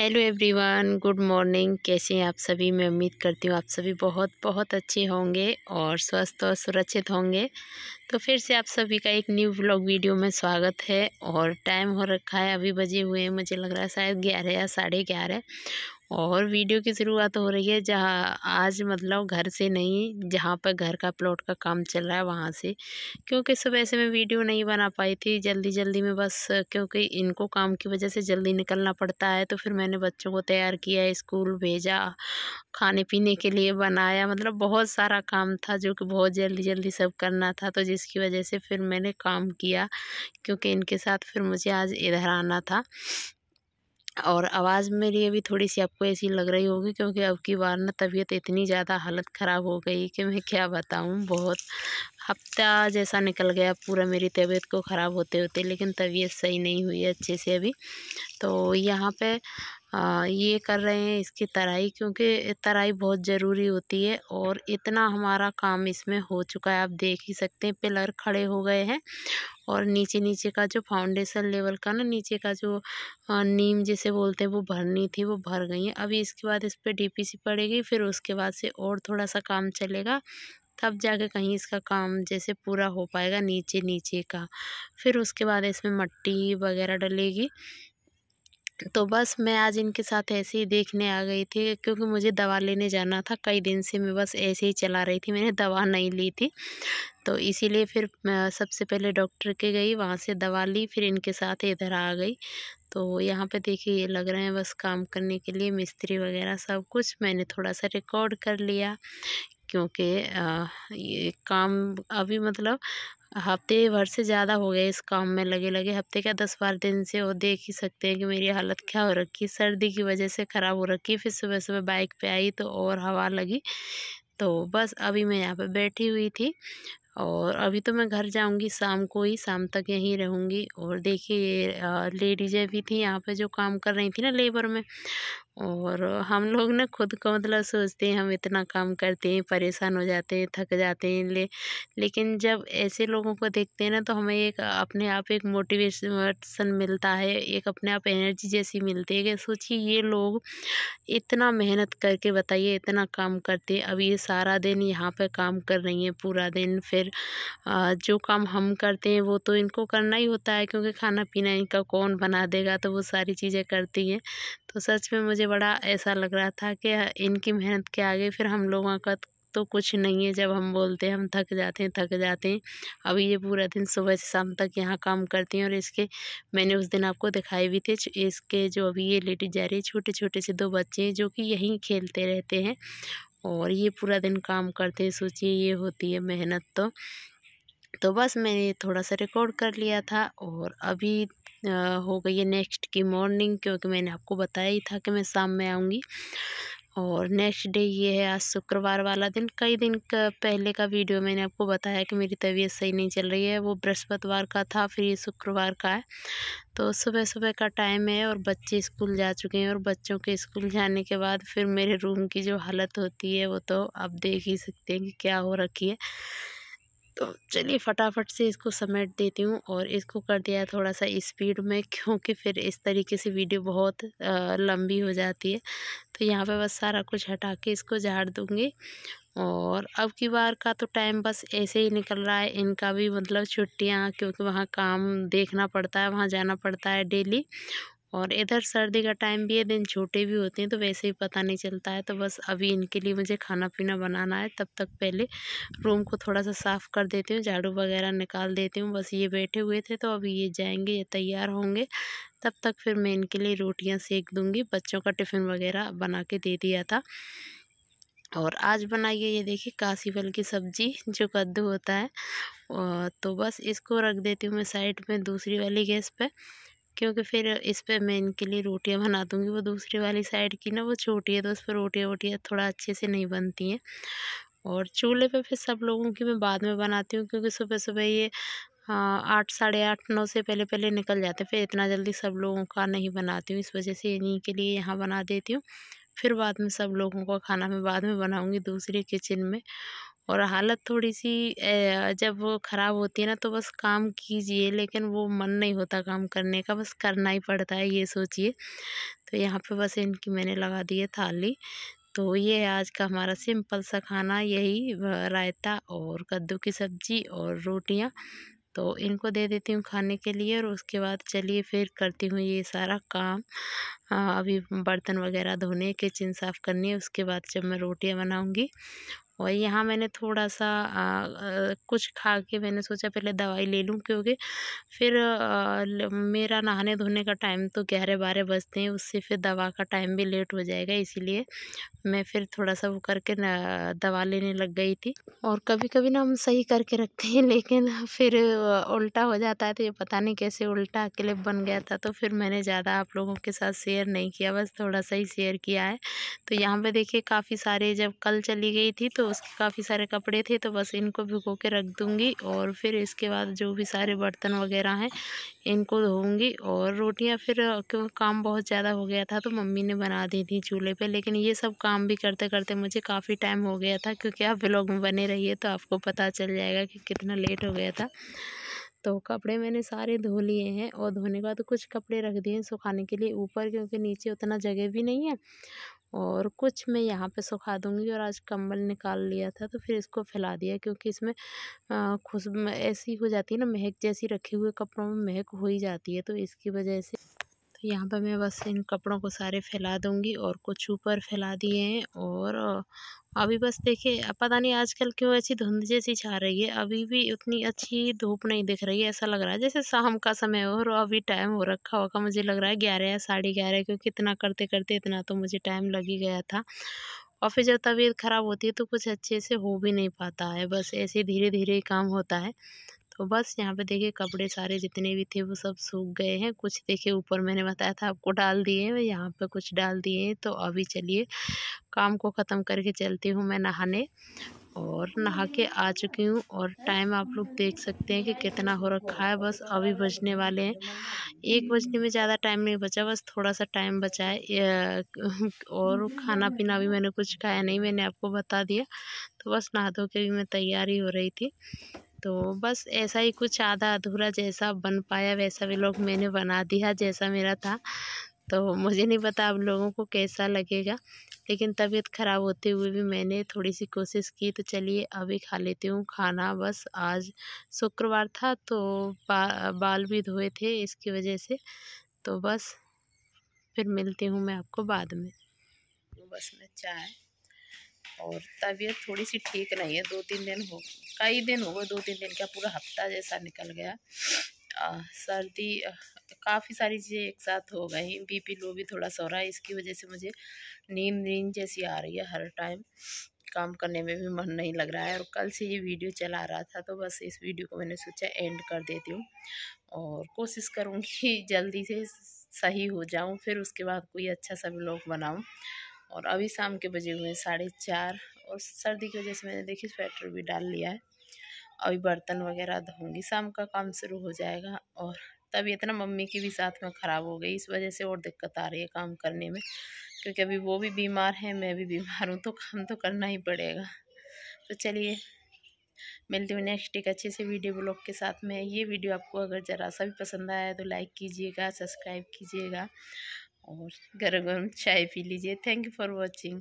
hello everyone good morning कैसे हैं आप सभी मैं उम्मीद करती हूँ आप सभी बहुत बहुत अच्छे होंगे और स्वस्थ और सुरक्षित होंगे तो फिर से आप सभी का एक न्यू ब्लॉग वीडियो में स्वागत है और टाइम हो रखा है अभी बजे हुए हैं मुझे लग रहा है शायद ग्यारह या साढ़े ग्यारह और वीडियो की शुरुआत हो रही है जहाँ आज मतलब घर से नहीं जहाँ पर घर का प्लॉट का काम चल रहा है वहाँ से क्योंकि सुबह से मैं वीडियो नहीं बना पाई थी जल्दी जल्दी में बस क्योंकि इनको काम की वजह से जल्दी निकलना पड़ता है तो फिर मैंने बच्चों को तैयार किया स्कूल भेजा खाने पीने के लिए बनाया मतलब बहुत सारा काम था जो कि बहुत जल्दी जल्दी सब करना था तो जिसकी वजह से फिर मैंने काम किया क्योंकि इनके साथ फिर मुझे आज इधर आना था और आवाज़ मेरी अभी थोड़ी सी आपको ऐसी लग रही होगी क्योंकि अब की बार ना तबीयत इतनी ज़्यादा हालत ख़राब हो गई कि मैं क्या बताऊँ बहुत हफ्ता जैसा निकल गया पूरा मेरी तबीयत को ख़राब होते होते लेकिन तबीयत सही नहीं हुई है अच्छे से अभी तो यहाँ पे आ, ये कर रहे हैं इसकी तराई क्योंकि तराई बहुत ज़रूरी होती है और इतना हमारा काम इसमें हो चुका है आप देख ही सकते हैं पिलर खड़े हो गए हैं और नीचे नीचे का जो फाउंडेशन लेवल का ना नीचे का जो नीम जिसे बोलते हैं वो भरनी थी वो भर गई है अभी इसके बाद इस पर डी पड़ेगी फिर उसके बाद से और थोड़ा सा काम चलेगा तब जाके कहीं इसका काम जैसे पूरा हो पाएगा नीचे नीचे का फिर उसके बाद इसमें मट्टी वगैरह डलेगी तो बस मैं आज इनके साथ ऐसे ही देखने आ गई थी क्योंकि मुझे दवा लेने जाना था कई दिन से मैं बस ऐसे ही चला रही थी मैंने दवा नहीं ली थी तो इसीलिए फिर सबसे पहले डॉक्टर के गई वहाँ से दवा ली फिर इनके साथ इधर आ गई तो यहाँ पे देखिए ये लग रहे हैं बस काम करने के लिए मिस्त्री वगैरह सब कुछ मैंने थोड़ा सा रिकॉर्ड कर लिया क्योंकि ये काम अभी मतलब हफ्ते भर से ज़्यादा हो गया इस काम में लगे लगे हफ्ते का दस बारह दिन से वो देख ही सकते हैं कि मेरी हालत क्या हो रखी सर्दी की वजह से ख़राब हो रखी फिर सुबह सुबह बाइक पे आई तो और हवा लगी तो बस अभी मैं यहाँ पे बैठी हुई थी और अभी तो मैं घर जाऊंगी शाम को ही शाम तक यहीं रहूंगी और देखिए लेडीजें भी थी यहाँ पे जो काम कर रही थी ना लेबर में और हम लोग ना खुद को मतलब सोचते हैं हम इतना काम करते हैं परेशान हो जाते हैं थक जाते हैं ले लेकिन जब ऐसे लोगों को देखते हैं ना तो हमें एक अपने आप एक मोटिवेशन मिलता है एक अपने आप एनर्जी जैसी मिलती है कि सोचिए ये लोग इतना मेहनत करके बताइए इतना काम करते हैं अब ये सारा दिन यहाँ पर काम कर रही हैं पूरा दिन फिर जो काम हम करते हैं वो तो इनको करना ही होता है क्योंकि खाना पीना इनका कौन बना देगा तो वो सारी चीज़ें करती हैं तो सच में मुझे मुझे बड़ा ऐसा लग रहा था कि इनकी मेहनत के आगे फिर हम लोगों का तो कुछ नहीं है जब हम बोलते हैं हम थक जाते हैं थक जाते हैं अभी ये पूरा दिन सुबह से शाम तक यहाँ काम करती हैं और इसके मैंने उस दिन आपको दिखाए भी थे इसके जो अभी ये लेडीज जा रही है छोटे छोटे से दो बच्चे हैं जो कि यहीं खेलते रहते हैं और ये पूरा दिन काम करते हैं सोचिए ये होती है मेहनत तो तो बस मैंने थोड़ा सा रिकॉर्ड कर लिया था और अभी हो गई है नेक्स्ट की मॉर्निंग क्योंकि मैंने आपको बताया ही था कि मैं शाम में आऊँगी और नेक्स्ट डे ये है आज शुक्रवार वाला दिन कई दिन का पहले का वीडियो मैंने आपको बताया कि मेरी तबीयत सही नहीं चल रही है वो बृहस्पतिवार का था फिर ये शुक्रवार का है तो सुबह सुबह का टाइम है और बच्चे स्कूल जा चुके हैं और बच्चों के स्कूल जाने के बाद फिर मेरे रूम की जो हालत होती है वो तो आप देख ही सकते हैं कि क्या हो रखी है तो चलिए फटाफट से इसको समेट देती हूँ और इसको कर दिया थोड़ा सा स्पीड में क्योंकि फिर इस तरीके से वीडियो बहुत लंबी हो जाती है तो यहाँ पे बस सारा कुछ हटा के इसको झाड़ दूँगी और अब की बार का तो टाइम बस ऐसे ही निकल रहा है इनका भी मतलब छुट्टियाँ क्योंकि वहाँ काम देखना पड़ता है वहाँ जाना पड़ता है डेली और इधर सर्दी का टाइम भी है दिन छोटे भी होते हैं तो वैसे ही पता नहीं चलता है तो बस अभी इनके लिए मुझे खाना पीना बनाना है तब तक पहले रूम को थोड़ा सा साफ़ कर देती हूँ झाड़ू वगैरह निकाल देती हूँ बस ये बैठे हुए थे तो अभी ये जाएंगे ये तैयार होंगे तब तक फिर मैं इनके लिए रोटियाँ सेक दूँगी बच्चों का टिफ़िन वगैरह बना के दे दिया था और आज बनाइए ये देखिए कासीफल की सब्ज़ी जो कद्दू होता है तो बस इसको रख देती हूँ मैं साइड में दूसरी वाली गैस पे क्योंकि फिर इस पर मैं इनके लिए रोटियां बना दूँगी वो दूसरी वाली साइड की ना वो छोटी है तो उस पर रोटियां वोटियाँ थोड़ा अच्छे से नहीं बनती हैं और चूल्हे पे फिर सब लोगों की मैं बाद में बनाती हूँ क्योंकि सुबह सुबह ये आठ साढ़े आठ नौ से पहले पहले निकल जाते फिर इतना जल्दी सब लोगों का नहीं बनाती हूँ इस वजह से इन्हीं के लिए यहाँ बना देती हूँ फिर बाद में सब लोगों का खाना मैं बाद में बनाऊँगी दूसरी किचन में और हालत थोड़ी सी जब वो ख़राब होती है ना तो बस काम कीजिए लेकिन वो मन नहीं होता काम करने का बस करना ही पड़ता है ये सोचिए तो यहाँ पे बस इनकी मैंने लगा दी है थाली तो ये है आज का हमारा सिंपल सा खाना यही रायता और कद्दू की सब्ज़ी और रोटियाँ तो इनको दे देती हूँ खाने के लिए और उसके बाद चलिए फिर करती हूँ ये सारा काम अभी बर्तन वगैरह धोने किचन साफ़ करनी है उसके बाद जब मैं रोटियाँ बनाऊँगी और यहाँ मैंने थोड़ा सा आ, आ, कुछ खा के मैंने सोचा पहले दवाई ले लूँ क्योंकि फिर आ, मेरा नहाने धोने का टाइम तो ग्यारह बारह बजते हैं उससे फिर दवा का टाइम भी लेट हो जाएगा इसीलिए मैं फिर थोड़ा सा वो करके दवा लेने लग गई थी और कभी कभी ना हम सही करके रखते हैं लेकिन फिर उल्टा हो जाता है तो ये पता नहीं कैसे उल्टा अकेले बन गया था तो फिर मैंने ज़्यादा आप लोगों के साथ शेयर नहीं किया बस थोड़ा सा ही शेयर किया है तो यहाँ पे देखिए काफ़ी सारे जब कल चली गई थी तो उसके काफ़ी सारे कपड़े थे तो बस इनको भिगो के रख दूँगी और फिर इसके बाद जो भी सारे बर्तन वगैरह हैं इनको धोऊँगी और रोटियाँ फिर क्योंकि काम बहुत ज़्यादा हो गया था तो मम्मी ने बना दी थी चूल्हे पर लेकिन ये सब काम भी करते करते मुझे काफ़ी टाइम हो गया था क्योंकि आप ब्लॉग में बने रहिए तो आपको पता चल जाएगा कि कितना लेट हो गया था तो कपड़े मैंने सारे धो लिए हैं और धोने के बाद कुछ कपड़े रख दिए सुखाने के लिए ऊपर क्योंकि नीचे उतना जगह भी नहीं है और कुछ मैं यहाँ पे सुखा दूँगी और आज कंबल निकाल लिया था तो फिर इसको फैला दिया क्योंकि इसमें खुश ऐसी हो जाती है ना महक जैसी रखे हुए कपड़ों में महक हो ही जाती है तो इसकी वजह से तो यहाँ पर मैं बस इन कपड़ों को सारे फैला दूँगी और कुछ ऊपर फैला दिए हैं और अभी बस देखिए पता नहीं आजकल क्यों ऐसी धुंध जैसी छा रही है अभी भी उतनी अच्छी धूप नहीं दिख रही है ऐसा लग रहा है जैसे शाम का समय हो और अभी टाइम हो रखा होगा मुझे लग रहा है ग्यारह या साढ़े ग्यारह क्योंकि इतना करते करते इतना तो मुझे टाइम लग ही गया था और फिर जब तबीयत ख़राब होती है तो कुछ अच्छे से हो भी नहीं पाता है बस ऐसे धीरे धीरे काम होता है तो बस यहाँ पे देखिए कपड़े सारे जितने भी थे वो सब सूख गए हैं कुछ देखिए ऊपर मैंने बताया था आपको डाल दिए हैं यहाँ पे कुछ डाल दिए हैं तो अभी चलिए काम को ख़त्म करके चलती हूँ मैं नहाने और नहा के आ चुकी हूँ और टाइम आप लोग देख सकते हैं कि कितना हो रखा है बस अभी बजने वाले हैं एक बजने में ज़्यादा टाइम नहीं बचा बस थोड़ा सा टाइम बचा है और खाना पीना भी मैंने कुछ खाया नहीं मैंने आपको बता दिया तो बस नहा धो के भी मैं तैयारी हो रही थी तो बस ऐसा ही कुछ आधा अधूरा जैसा बन पाया वैसा भी लोग मैंने बना दिया जैसा मेरा था तो मुझे नहीं पता आप लोगों को कैसा लगेगा लेकिन तबीयत ख़राब होते हुए भी मैंने थोड़ी सी कोशिश की तो चलिए अभी खा लेती हूँ खाना बस आज शुक्रवार था तो बा, बाल भी धोए थे इसकी वजह से तो बस फिर मिलती हूँ मैं आपको बाद में बस मैं चाय और तबीयत थोड़ी सी ठीक नहीं है दो तीन दिन हो कई दिन हो गए दो तीन दिन का पूरा हफ्ता जैसा निकल गया आ, सर्दी काफ़ी सारी चीज़ें एक साथ हो गई बीपी लो भी थोड़ा सो रहा है इसकी वजह से मुझे नींद नींद जैसी आ रही है हर टाइम काम करने में भी मन नहीं लग रहा है और कल से ये वीडियो चला रहा था तो बस इस वीडियो को मैंने सोचा एंड कर देती हूँ और कोशिश करूँगी जल्दी से सही हो जाऊँ फिर उसके बाद कोई अच्छा सा ब्लॉग बनाऊँ और अभी शाम के बजे हुए साढ़े चार और सर्दी की वजह से मैंने देखिए स्वेटर भी डाल लिया है अभी बर्तन वगैरह धोंगी शाम का काम शुरू हो जाएगा और तभी इतना मम्मी की भी साथ में ख़राब हो गई इस वजह से और दिक्कत आ रही है काम करने में क्योंकि अभी वो भी बीमार है मैं भी बीमार हूँ तो काम तो करना ही पड़ेगा तो चलिए मिलती हूँ नेक्स्ट एक अच्छे से वीडियो ब्लॉग के साथ में ये वीडियो आपको अगर ज़रा सा भी पसंद आया तो लाइक कीजिएगा सब्सक्राइब कीजिएगा और गर्म गर्म चाय पी लीजिए थैंक यू फॉर वॉचिंग